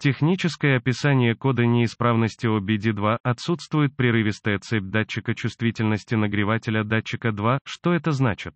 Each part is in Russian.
Техническое описание кода неисправности OBD2 отсутствует прерывистая цепь датчика чувствительности нагревателя датчика 2, что это значит?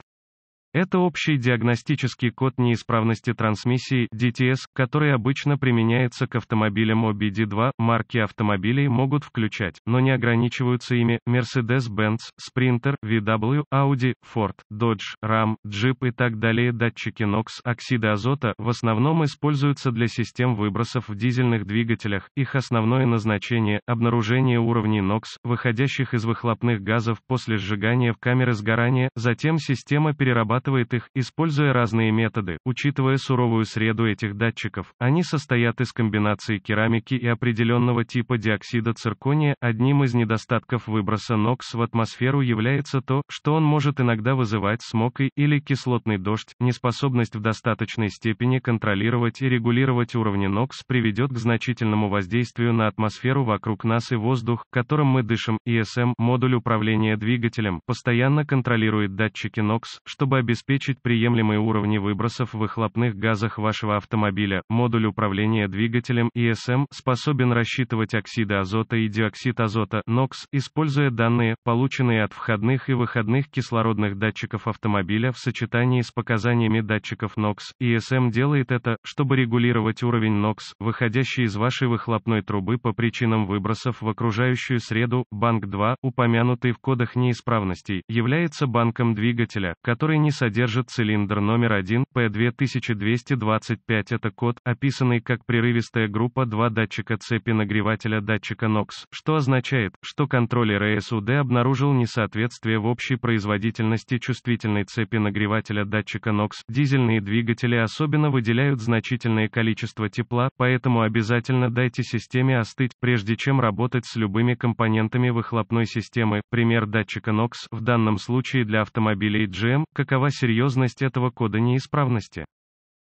Это общий диагностический код неисправности трансмиссии DTS, который обычно применяется к автомобилям OBD2. Марки автомобилей могут включать, но не ограничиваются ими Mercedes-Benz, Sprinter, VW, Audi, Ford, Dodge, Ram, Jeep и так далее. Датчики NOx, оксида азота, в основном используются для систем выбросов в дизельных двигателях. Их основное назначение – обнаружение уровней NOx, выходящих из выхлопных газов после сжигания в камеры сгорания. Затем система перерабатывает обрабатывает их, используя разные методы, учитывая суровую среду этих датчиков. Они состоят из комбинации керамики и определенного типа диоксида циркония. Одним из недостатков выброса НОКС в атмосферу является то, что он может иногда вызывать смог и или кислотный дождь. Неспособность в достаточной степени контролировать и регулировать уровни НОКС приведет к значительному воздействию на атмосферу вокруг нас и воздух, которым мы дышим. ИСМ, модуль управления двигателем, постоянно контролирует датчики НОКС, чтобы обеспечить обеспечить приемлемые уровни выбросов выхлопных газах вашего автомобиля. Модуль управления двигателем ESM способен рассчитывать оксиды азота и диоксид азота NOx, используя данные, полученные от входных и выходных кислородных датчиков автомобиля в сочетании с показаниями датчиков NOx. ESM делает это, чтобы регулировать уровень NOx, выходящий из вашей выхлопной трубы по причинам выбросов в окружающую среду. Банк 2, упомянутый в кодах неисправностей, является банком двигателя, который не содержит цилиндр номер 1, P2225 это код, описанный как прерывистая группа 2 датчика цепи нагревателя датчика NOx, что означает, что контроллер э СУД обнаружил несоответствие в общей производительности чувствительной цепи нагревателя датчика NOx. Дизельные двигатели особенно выделяют значительное количество тепла, поэтому обязательно дайте системе остыть, прежде чем работать с любыми компонентами выхлопной системы, пример датчика NOx, в данном случае для автомобилей GM, какова серьезность этого кода неисправности.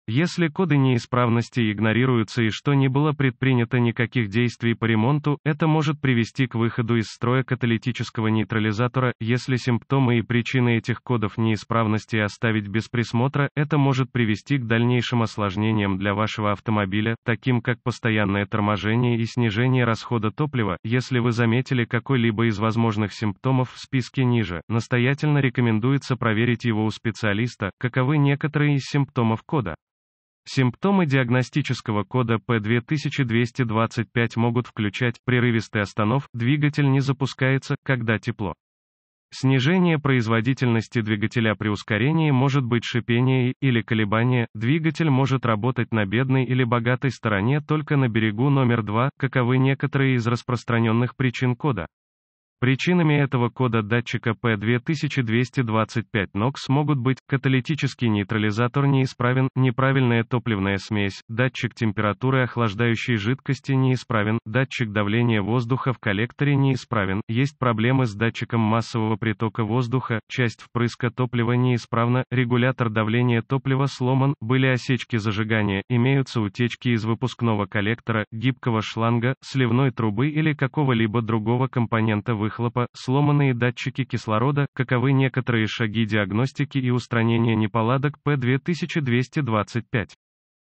Если коды неисправности игнорируются и что не было предпринято никаких действий по ремонту, это может привести к выходу из строя каталитического нейтрализатора. Если симптомы и причины этих кодов неисправности оставить без присмотра, это может привести к дальнейшим осложнениям для вашего автомобиля, таким как постоянное торможение и снижение расхода топлива. Если вы заметили какой-либо из возможных симптомов в списке ниже, настоятельно рекомендуется проверить его у специалиста, каковы некоторые из симптомов кода. Симптомы диагностического кода P2225 могут включать прерывистый останов, двигатель не запускается, когда тепло. Снижение производительности двигателя при ускорении может быть шипение или колебание, двигатель может работать на бедной или богатой стороне только на берегу номер два, каковы некоторые из распространенных причин кода. Причинами этого кода датчика P2225 NOx могут быть каталитический нейтрализатор неисправен, неправильная топливная смесь, датчик температуры охлаждающей жидкости неисправен, датчик давления воздуха в коллекторе неисправен, есть проблемы с датчиком массового притока воздуха, часть впрыска топлива неисправна, регулятор давления топлива сломан, были осечки зажигания, имеются утечки из выпускного коллектора, гибкого шланга, сливной трубы или какого-либо другого компонента выхода выхлопа, сломанные датчики кислорода, каковы некоторые шаги диагностики и устранения неполадок P2225.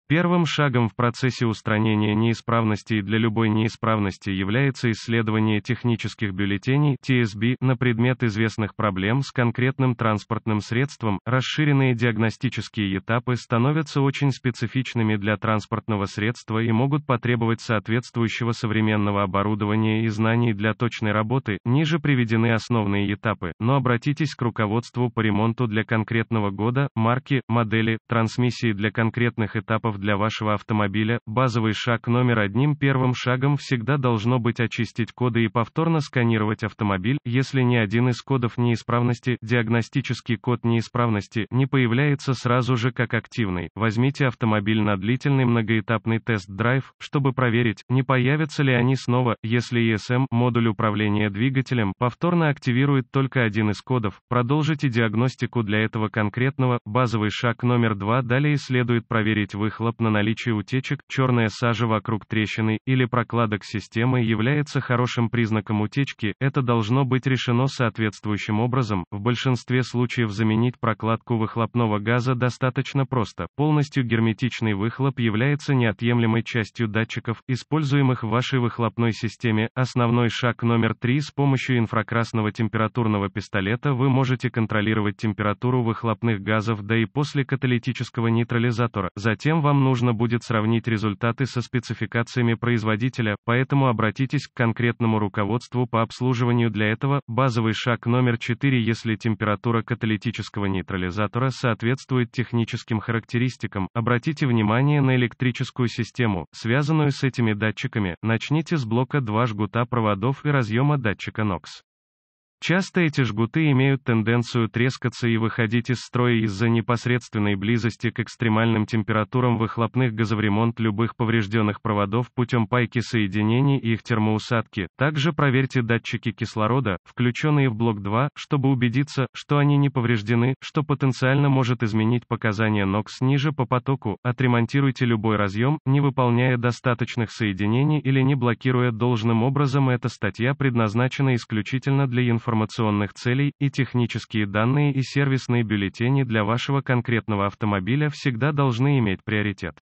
Первым шагом в процессе устранения неисправностей для любой неисправности является исследование технических бюллетеней TSB на предмет известных проблем с конкретным транспортным средством. Расширенные диагностические этапы становятся очень специфичными для транспортного средства и могут потребовать соответствующего современного оборудования и знаний для точной работы. Ниже приведены основные этапы, но обратитесь к руководству по ремонту для конкретного года, марки, модели, трансмиссии для конкретных этапов клапанов для вашего автомобиля, базовый шаг номер одним первым шагом всегда должно быть очистить коды и повторно сканировать автомобиль, если ни один из кодов неисправности, диагностический код неисправности, не появляется сразу же как активный. Возьмите автомобиль на длительный многоэтапный тест-драйв, чтобы проверить, не появятся ли они снова, если ESM, модуль управления двигателем, повторно активирует только один из кодов. Продолжите диагностику для этого конкретного, базовый шаг номер два далее следует проверить выхлоп выхлоп на наличие утечек, черная сажа вокруг трещины или прокладок системы является хорошим признаком утечки, это должно быть решено соответствующим образом, в большинстве случаев заменить прокладку выхлопного газа достаточно просто, полностью герметичный выхлоп является неотъемлемой частью датчиков, используемых в вашей выхлопной системе, основной шаг номер три: с помощью инфракрасного температурного пистолета вы можете контролировать температуру выхлопных газов до и после каталитического нейтрализатора, затем вам вам нужно будет сравнить результаты со спецификациями производителя, поэтому обратитесь к конкретному руководству по обслуживанию для этого. Базовый шаг номер 4 Если температура каталитического нейтрализатора соответствует техническим характеристикам, обратите внимание на электрическую систему, связанную с этими датчиками, начните с блока 2 жгута проводов и разъема датчика NOx. Часто эти жгуты имеют тенденцию трескаться и выходить из строя из-за непосредственной близости к экстремальным температурам выхлопных газовремонт любых поврежденных проводов путем пайки соединений и их термоусадки. Также проверьте датчики кислорода, включенные в блок 2, чтобы убедиться, что они не повреждены, что потенциально может изменить показания NOx ниже по потоку. Отремонтируйте любой разъем, не выполняя достаточных соединений или не блокируя должным образом. Эта статья предназначена исключительно для информации информационных целей, и технические данные и сервисные бюллетени для вашего конкретного автомобиля всегда должны иметь приоритет.